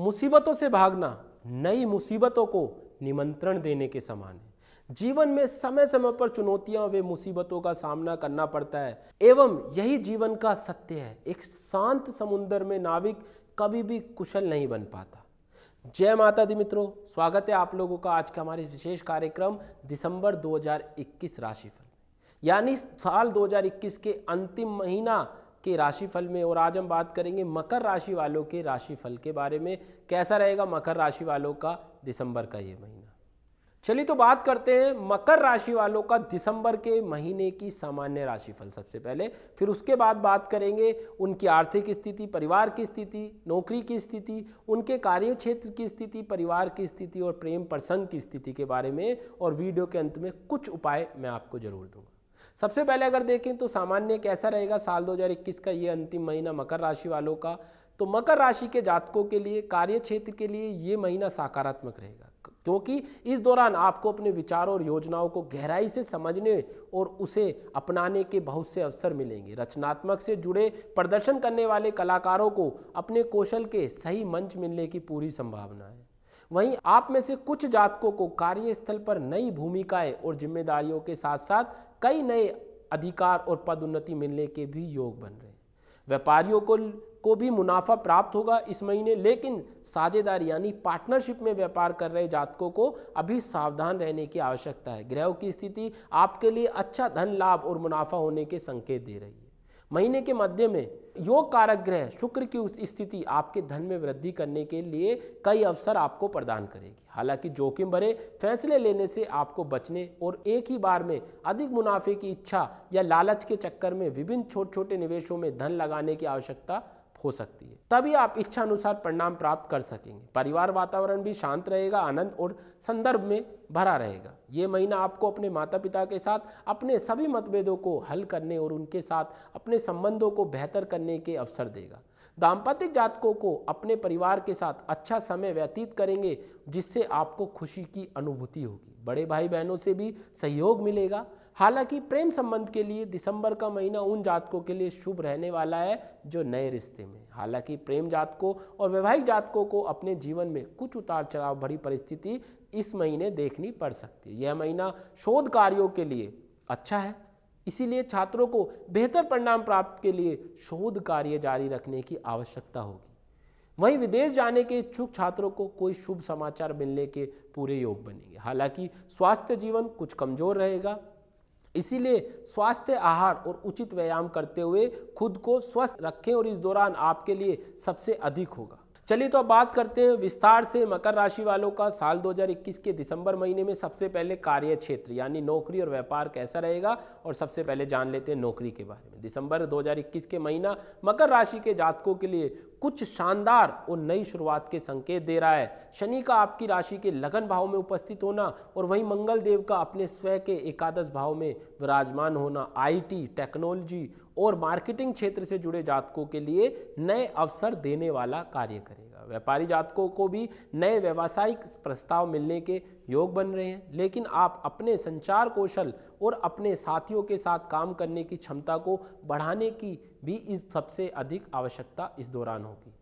मुसीबतों से भागना नई मुसीबतों को निमंत्रण देने के समान है जीवन में समय समय पर चुनौतियां वे मुसीबतों का सामना करना पड़ता है एवं यही जीवन का सत्य है एक शांत समुद्र में नाविक कभी भी कुशल नहीं बन पाता जय माता दी मित्रों स्वागत है आप लोगों का आज का हमारे विशेष कार्यक्रम दिसंबर 2021 राशिफल यानी साल 2021 के अंतिम महीना के राशिफल में और आज हम बात करेंगे मकर राशि वालों के राशिफल के बारे में कैसा रहेगा मकर राशि वालों का दिसंबर का ये महीना चलिए तो बात करते हैं मकर राशि वालों का दिसंबर के महीने की सामान्य राशिफल सबसे पहले फिर उसके बाद बात करेंगे उनकी आर्थिक स्थिति परिवार की स्थिति नौकरी की स्थिति उनके कार्य क्षेत्र की स्थिति परिवार की स्थिति और प्रेम प्रसंग की स्थिति के बारे में और वीडियो के अंत में कुछ उपाय मैं आपको जरूर दूंगा सबसे पहले अगर देखें तो सामान्य कैसा रहेगा साल 2021 का ये अंतिम महीना मकर राशि वालों का तो मकर राशि के जातकों के लिए कार्य क्षेत्र के लिए ये महीना सकारात्मक रहेगा क्योंकि इस दौरान आपको अपने विचारों और योजनाओं को गहराई से समझने और उसे अपनाने के बहुत से अवसर मिलेंगे रचनात्मक से जुड़े प्रदर्शन करने वाले कलाकारों को अपने कौशल के सही मंच मिलने की पूरी संभावना है वहीं आप में से कुछ जातकों को कार्यस्थल पर नई भूमिकाएं और जिम्मेदारियों के साथ साथ कई नए अधिकार और पदोन्नति मिलने के भी योग बन रहे हैं व्यापारियों को को भी मुनाफा प्राप्त होगा इस महीने लेकिन साझेदार यानी पार्टनरशिप में व्यापार कर रहे जातकों को अभी सावधान रहने की आवश्यकता है ग्रहों की स्थिति आपके लिए अच्छा धन लाभ और मुनाफा होने के संकेत दे रही है महीने के मध्य में योग कारक ग्रह शुक्र की उस स्थिति आपके धन में वृद्धि करने के लिए कई अवसर आपको प्रदान करेगी हालांकि जोखिम भरे फैसले लेने से आपको बचने और एक ही बार में अधिक मुनाफे की इच्छा या लालच के चक्कर में विभिन्न छोटे छोटे निवेशों में धन लगाने की आवश्यकता हो सकती है तभी आप इच्छा अनुसार परिणाम प्राप्त कर सकेंगे परिवार वातावरण भी शांत रहेगा आनंद और संदर्भ में भरा रहेगा ये महीना आपको अपने माता पिता के साथ अपने सभी मतभेदों को हल करने और उनके साथ अपने संबंधों को बेहतर करने के अवसर देगा दाम्पत्य जातकों को अपने परिवार के साथ अच्छा समय व्यतीत करेंगे जिससे आपको खुशी की अनुभूति होगी बड़े भाई बहनों से भी सहयोग मिलेगा हालांकि प्रेम संबंध के लिए दिसंबर का महीना उन जातकों के लिए शुभ रहने वाला है जो नए रिश्ते में हालांकि प्रेम जातकों और वैवाहिक जातकों को अपने जीवन में कुछ उतार चढ़ाव भरी परिस्थिति इस महीने देखनी पड़ सकती है यह महीना शोध कार्यों के लिए अच्छा है इसीलिए छात्रों को बेहतर परिणाम प्राप्त के लिए शोध कार्य जारी रखने की आवश्यकता होगी वहीं विदेश जाने के इच्छुक छात्रों को कोई शुभ समाचार मिलने के पूरे योग बनेंगे हालांकि स्वास्थ्य जीवन कुछ कमजोर रहेगा इसीलिए स्वास्थ्य आहार और उचित व्यायाम करते हुए खुद को स्वस्थ रखें और इस दौरान आपके लिए सबसे अधिक होगा चलिए तो अब बात करते हैं विस्तार से मकर राशि वालों का साल 2021 के दिसंबर महीने में सबसे पहले कार्य क्षेत्र यानी नौकरी और व्यापार कैसा रहेगा और सबसे पहले जान लेते हैं नौकरी के बारे में दिसंबर 2021 के महीना मकर राशि के जातकों के लिए कुछ शानदार और नई शुरुआत के संकेत दे रहा है शनि का आपकी राशि के लगन भाव में उपस्थित होना और वहीं मंगल देव का अपने स्वयं के एकादश भाव में विराजमान होना आईटी टेक्नोलॉजी और मार्केटिंग क्षेत्र से जुड़े जातकों के लिए नए अवसर देने वाला कार्य करेगा व्यापारी जातकों को भी नए व्यावसायिक प्रस्ताव मिलने के योग बन रहे हैं लेकिन आप अपने संचार कौशल और अपने साथियों के साथ काम करने की क्षमता को बढ़ाने की भी इस सबसे अधिक आवश्यकता इस दौरान होगी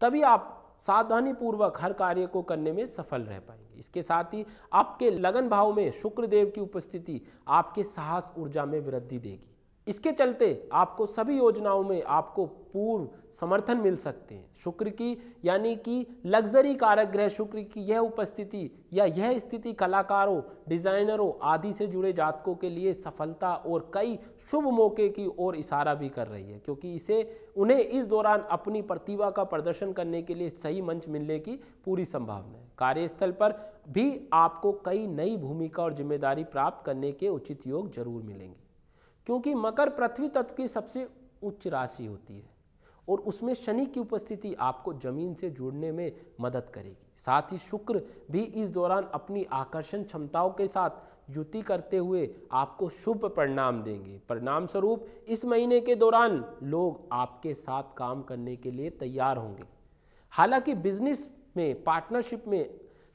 तभी आप सावधानी पूर्वक हर कार्य को करने में सफल रह पाएंगे इसके साथ ही आपके लगन भाव में शुक्रदेव की उपस्थिति आपके साहस ऊर्जा में वृद्धि देगी इसके चलते आपको सभी योजनाओं में आपको पूर्व समर्थन मिल सकते हैं शुक्र की यानी कि लग्जरी कारक ग्रह शुक्र की यह उपस्थिति या यह स्थिति कलाकारों डिजाइनरों आदि से जुड़े जातकों के लिए सफलता और कई शुभ मौके की ओर इशारा भी कर रही है क्योंकि इसे उन्हें इस दौरान अपनी प्रतिभा का प्रदर्शन करने के लिए सही मंच मिलने की पूरी संभावना है कार्यस्थल पर भी आपको कई नई भूमिका और जिम्मेदारी प्राप्त करने के उचित योग जरूर मिलेंगे क्योंकि मकर पृथ्वी तत्व की सबसे उच्च राशि होती है और उसमें शनि की उपस्थिति आपको जमीन से जुड़ने में मदद करेगी साथ ही शुक्र भी इस दौरान अपनी आकर्षण क्षमताओं के साथ युति करते हुए आपको शुभ परिणाम देंगे परिणाम स्वरूप इस महीने के दौरान लोग आपके साथ काम करने के लिए तैयार होंगे हालांकि बिजनेस में पार्टनरशिप में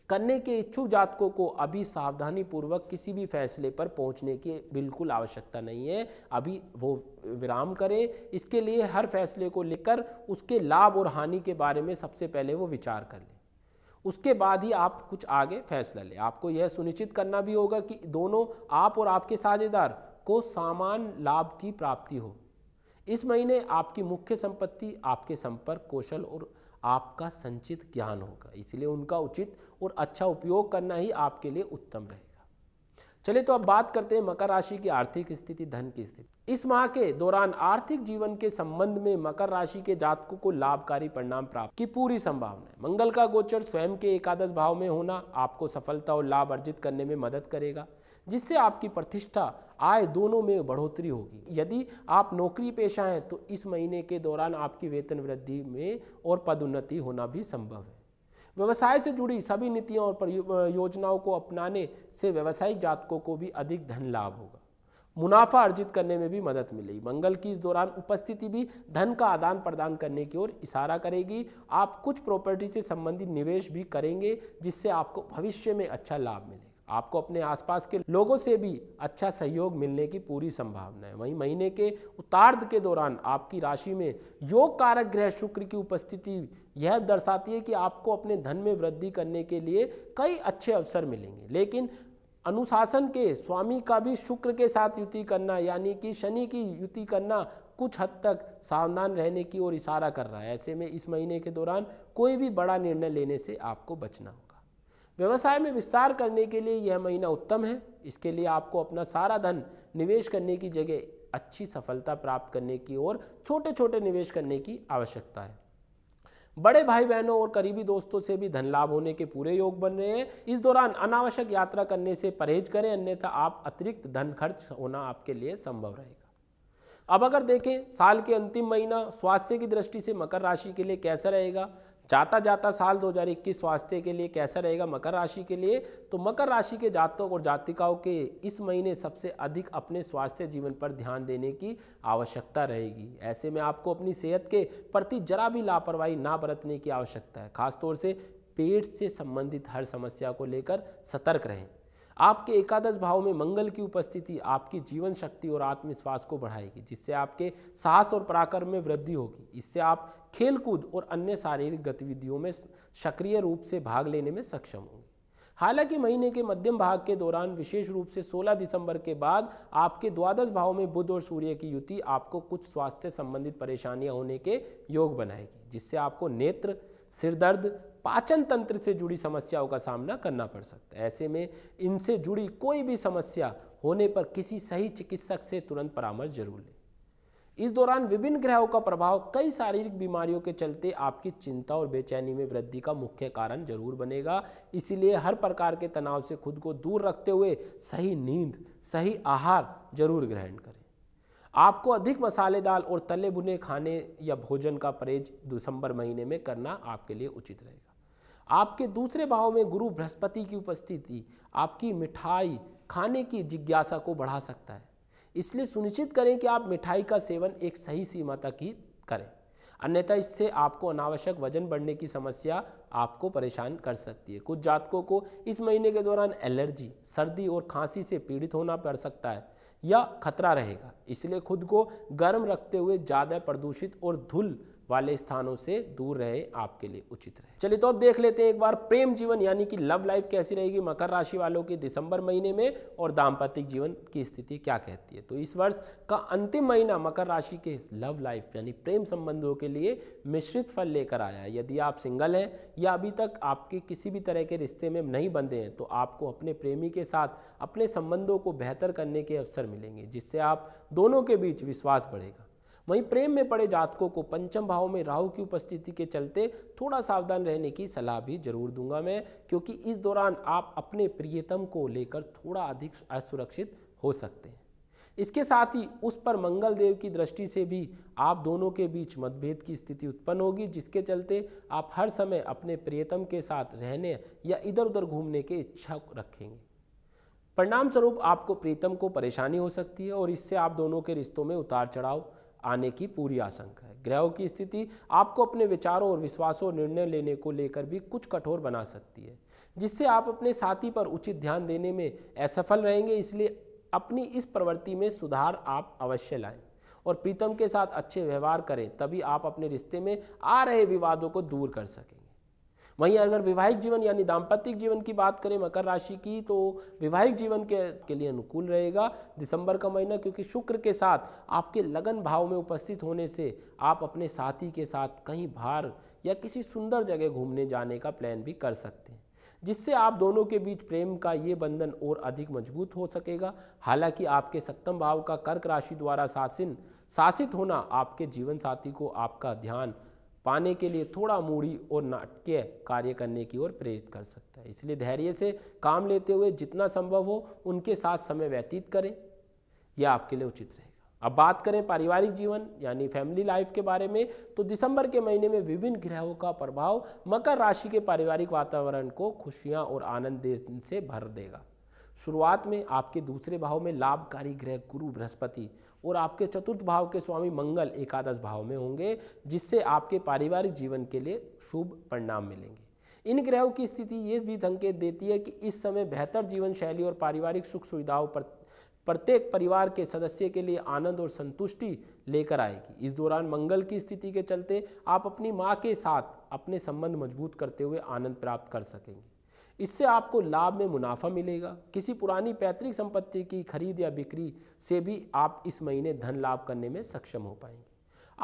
करने के इच्छुक जातकों को अभी सावधानी पूर्वक किसी भी फैसले पर पहुंचने की बिल्कुल आवश्यकता नहीं है अभी वो विराम करें इसके लिए हर फैसले को लेकर उसके लाभ और हानि के बारे में सबसे पहले वो विचार कर लें उसके बाद ही आप कुछ आगे फैसला लें आपको यह सुनिश्चित करना भी होगा कि दोनों आप और आपके साझेदार को सामान लाभ की प्राप्ति हो इस महीने आपकी मुख्य संपत्ति आपके संपर्क कौशल और आपका संचित ज्ञान होगा इसलिए उनका उचित और अच्छा उपयोग करना ही आपके लिए उत्तम रहेगा चलिए तो अब बात करते हैं मकर राशि की आर्थिक स्थिति धन की स्थिति इस माह के दौरान आर्थिक जीवन के संबंध में मकर राशि के जातकों को लाभकारी परिणाम प्राप्त की पूरी संभावना है मंगल का गोचर स्वयं के एकादश भाव में होना आपको सफलता और लाभ अर्जित करने में मदद करेगा जिससे आपकी प्रतिष्ठा आय दोनों में बढ़ोतरी होगी यदि आप नौकरी पेशा हैं तो इस महीने के दौरान आपकी वेतन वृद्धि में और पदोन्नति होना भी संभव है व्यवसाय से जुड़ी सभी नीतियों और योजनाओं को अपनाने से व्यवसायिक जातकों को भी अधिक धन लाभ होगा मुनाफा अर्जित करने में भी मदद मिलेगी मंगल की इस दौरान उपस्थिति भी धन का आदान प्रदान करने की ओर इशारा करेगी आप कुछ प्रॉपर्टी से संबंधित निवेश भी करेंगे जिससे आपको भविष्य में अच्छा लाभ मिलेगा आपको अपने आसपास के लोगों से भी अच्छा सहयोग मिलने की पूरी संभावना है वहीं महीने के उतार्ध के दौरान आपकी राशि में योग कारक ग्रह शुक्र की उपस्थिति यह दर्शाती है कि आपको अपने धन में वृद्धि करने के लिए कई अच्छे अवसर मिलेंगे लेकिन अनुशासन के स्वामी का भी शुक्र के साथ युति करना यानी कि शनि की युति करना कुछ हद तक सावधान रहने की ओर इशारा कर रहा है ऐसे में इस महीने के दौरान कोई भी बड़ा निर्णय लेने से आपको बचना होगा व्यवसाय में विस्तार करने के लिए यह महीना उत्तम है इसके लिए आपको अपना सारा धन निवेश करने की जगह अच्छी सफलता प्राप्त करने की और छोटे छोटे निवेश करने की आवश्यकता है बड़े भाई बहनों और करीबी दोस्तों से भी धन लाभ होने के पूरे योग बन रहे हैं इस दौरान अनावश्यक यात्रा करने से परहेज करें अन्यथा आप अतिरिक्त धन खर्च होना आपके लिए संभव रहेगा अब अगर देखें साल के अंतिम महीना स्वास्थ्य की दृष्टि से मकर राशि के लिए कैसा रहेगा जाता जाता साल 2021 स्वास्थ्य के लिए कैसा रहेगा मकर राशि के लिए तो मकर राशि के जातकों और जातिकाओं के इस महीने सबसे अधिक अपने स्वास्थ्य जीवन पर ध्यान देने की आवश्यकता रहेगी ऐसे में आपको अपनी सेहत के प्रति जरा भी लापरवाही ना बरतने की आवश्यकता है खासतौर से पेट से संबंधित हर समस्या को लेकर सतर्क रहें आपके एकादश भाव में मंगल की उपस्थिति आपकी जीवन शक्ति और आत्मविश्वास को बढ़ाएगी जिससे आपके साहस और पराक्रम में वृद्धि होगी इससे आप खेलकूद और अन्य शारीरिक गतिविधियों में सक्रिय रूप से भाग लेने में सक्षम होंगे हालांकि महीने के मध्यम भाग के दौरान विशेष रूप से 16 दिसंबर के बाद आपके द्वादश भाव में बुध और सूर्य की युति आपको कुछ स्वास्थ्य संबंधित परेशानियां होने के योग बनाएगी जिससे आपको नेत्र सिरदर्द पाचन तंत्र से जुड़ी समस्याओं का सामना करना पड़ सकता है ऐसे में इनसे जुड़ी कोई भी समस्या होने पर किसी सही चिकित्सक से तुरंत परामर्श जरूर लें इस दौरान विभिन्न ग्रहों का प्रभाव कई शारीरिक बीमारियों के चलते आपकी चिंता और बेचैनी में वृद्धि का मुख्य कारण जरूर बनेगा इसीलिए हर प्रकार के तनाव से खुद को दूर रखते हुए सही नींद सही आहार जरूर ग्रहण करें आपको अधिक मसालेदार और तले भुने खाने या भोजन का परहेज दिसंबर महीने में करना आपके लिए उचित रहेगा आपके दूसरे भाव में गुरु बृहस्पति की उपस्थिति आपकी मिठाई खाने की जिज्ञासा को बढ़ा सकता है इसलिए सुनिश्चित करें कि आप मिठाई का सेवन एक सही सीमा तक ही करें अन्यथा इससे आपको अनावश्यक वजन बढ़ने की समस्या आपको परेशान कर सकती है कुछ जातकों को इस महीने के दौरान एलर्जी सर्दी और खांसी से पीड़ित होना पड़ सकता है या खतरा रहेगा इसलिए खुद को गर्म रखते हुए ज़्यादा प्रदूषित और धुल वाले स्थानों से दूर रहे आपके लिए उचित रहे चलिए तो अब देख लेते हैं एक बार प्रेम जीवन यानी कि लव लाइफ कैसी रहेगी मकर राशि वालों की दिसंबर महीने में और दाम्पत्य जीवन की स्थिति क्या कहती है तो इस वर्ष का अंतिम महीना मकर राशि के लव लाइफ यानी प्रेम संबंधों के लिए मिश्रित फल लेकर आया है यदि आप सिंगल हैं या अभी तक आपके किसी भी तरह के रिश्ते में नहीं बंधे हैं तो आपको अपने प्रेमी के साथ अपने संबंधों को बेहतर करने के अवसर मिलेंगे जिससे आप दोनों के बीच विश्वास बढ़ेगा वहीं प्रेम में पड़े जातकों को पंचम भाव में राहु की उपस्थिति के चलते थोड़ा सावधान रहने की सलाह भी जरूर दूंगा मैं क्योंकि इस दौरान आप अपने प्रियतम को लेकर थोड़ा अधिक असुरक्षित हो सकते हैं इसके साथ ही उस पर मंगल देव की दृष्टि से भी आप दोनों के बीच मतभेद की स्थिति उत्पन्न होगी जिसके चलते आप हर समय अपने प्रियतम के साथ रहने या इधर उधर घूमने के इच्छा रखेंगे परिणाम स्वरूप आपको प्रीतम को परेशानी हो सकती है और इससे आप दोनों के रिश्तों में उतार चढ़ाव आने की पूरी आशंका है ग्रहों की स्थिति आपको अपने विचारों और विश्वासों और निर्णय लेने को लेकर भी कुछ कठोर बना सकती है जिससे आप अपने साथी पर उचित ध्यान देने में असफल रहेंगे इसलिए अपनी इस प्रवृत्ति में सुधार आप अवश्य लाएं और प्रीतम के साथ अच्छे व्यवहार करें तभी आप अपने रिश्ते में आ रहे विवादों को दूर कर सकें वहीं अगर वैवाहिक जीवन यानी दाम्पत्यिक जीवन की बात करें मकर राशि की तो वैवाहिक जीवन के, के लिए अनुकूल रहेगा दिसंबर का महीना क्योंकि शुक्र के साथ आपके लगन भाव में उपस्थित होने से आप अपने साथी के साथ कहीं बाहर या किसी सुंदर जगह घूमने जाने का प्लान भी कर सकते हैं जिससे आप दोनों के बीच प्रेम का ये बंधन और अधिक मजबूत हो सकेगा हालांकि आपके सप्तम भाव का कर्क राशि द्वारा शासन शासित होना आपके जीवन साथी को आपका ध्यान पाने के लिए थोड़ा मूढ़ी और नाटकीय कार्य करने की ओर प्रेरित कर सकता है इसलिए धैर्य से काम लेते हुए जितना संभव हो उनके साथ समय व्यतीत करें यह आपके लिए उचित रहेगा अब बात करें पारिवारिक जीवन यानी फैमिली लाइफ के बारे में तो दिसंबर के महीने में विभिन्न ग्रहों का प्रभाव मकर राशि के पारिवारिक वातावरण को खुशियां और आनंद से भर देगा शुरुआत में आपके दूसरे भाव में लाभकारी ग्रह गुरु बृहस्पति और आपके चतुर्थ भाव के स्वामी मंगल एकादश भाव में होंगे जिससे आपके पारिवारिक जीवन के लिए शुभ परिणाम मिलेंगे इन ग्रहों की स्थिति ये भी संकेत देती है कि इस समय बेहतर जीवन शैली और पारिवारिक सुख सुविधाओं पर प्रत्येक परिवार के सदस्य के लिए आनंद और संतुष्टि लेकर आएगी इस दौरान मंगल की स्थिति के चलते आप अपनी माँ के साथ अपने संबंध मजबूत करते हुए आनंद प्राप्त कर सकेंगे इससे आपको लाभ में मुनाफा मिलेगा किसी पुरानी पैतृक संपत्ति की खरीद या बिक्री से भी आप इस महीने धन लाभ करने में सक्षम हो पाएंगे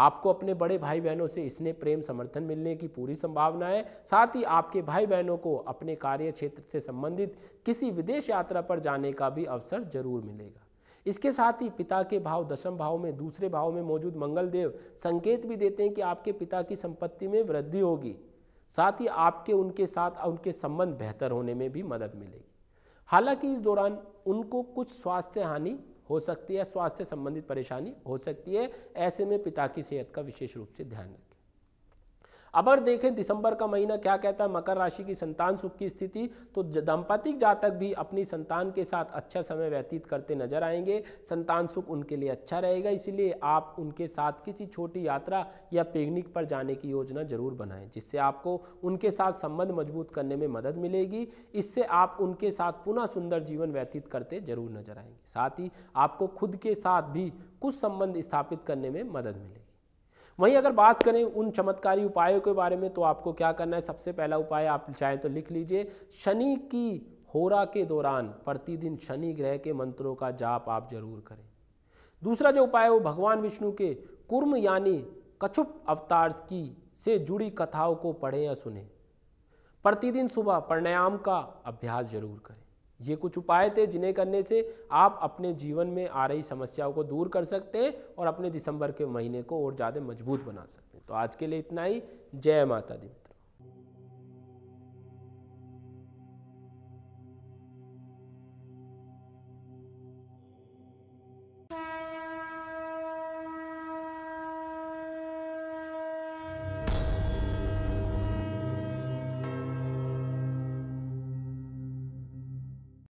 आपको अपने बड़े भाई बहनों से इसने प्रेम समर्थन मिलने की पूरी संभावना है साथ ही आपके भाई बहनों को अपने कार्य क्षेत्र से संबंधित किसी विदेश यात्रा पर जाने का भी अवसर जरूर मिलेगा इसके साथ ही पिता के भाव दशम भाव में दूसरे भाव में मौजूद मंगलदेव संकेत भी देते हैं कि आपके पिता की संपत्ति में वृद्धि होगी साथ ही आपके उनके साथ उनके संबंध बेहतर होने में भी मदद मिलेगी हालांकि इस दौरान उनको कुछ स्वास्थ्य हानि हो सकती है स्वास्थ्य संबंधित परेशानी हो सकती है ऐसे में पिता की सेहत का विशेष रूप से ध्यान रखें अगर देखें दिसंबर का महीना क्या कहता है मकर राशि की संतान सुख की स्थिति तो दंपति जातक भी अपनी संतान के साथ अच्छा समय व्यतीत करते नजर आएंगे संतान सुख उनके लिए अच्छा रहेगा इसीलिए आप उनके साथ किसी छोटी यात्रा या पिकनिक पर जाने की योजना जरूर बनाएं जिससे आपको उनके साथ संबंध मजबूत करने में मदद मिलेगी इससे आप उनके साथ पुनः सुंदर जीवन व्यतीत करते जरूर नजर आएंगे साथ ही आपको खुद के साथ भी कुछ संबंध स्थापित करने में मदद मिलेगी वहीं अगर बात करें उन चमत्कारी उपायों के बारे में तो आपको क्या करना है सबसे पहला उपाय आप चाहें तो लिख लीजिए शनि की होरा के दौरान प्रतिदिन शनि ग्रह के मंत्रों का जाप आप जरूर करें दूसरा जो उपाय है वो भगवान विष्णु के कुर्म यानी कछुप अवतार की से जुड़ी कथाओं को पढ़ें या सुने प्रतिदिन सुबह प्राणायाम का अभ्यास जरूर करें ये कुछ उपाय थे जिन्हें करने से आप अपने जीवन में आ रही समस्याओं को दूर कर सकते हैं और अपने दिसंबर के महीने को और ज़्यादा मजबूत बना सकते हैं तो आज के लिए इतना ही जय माता दी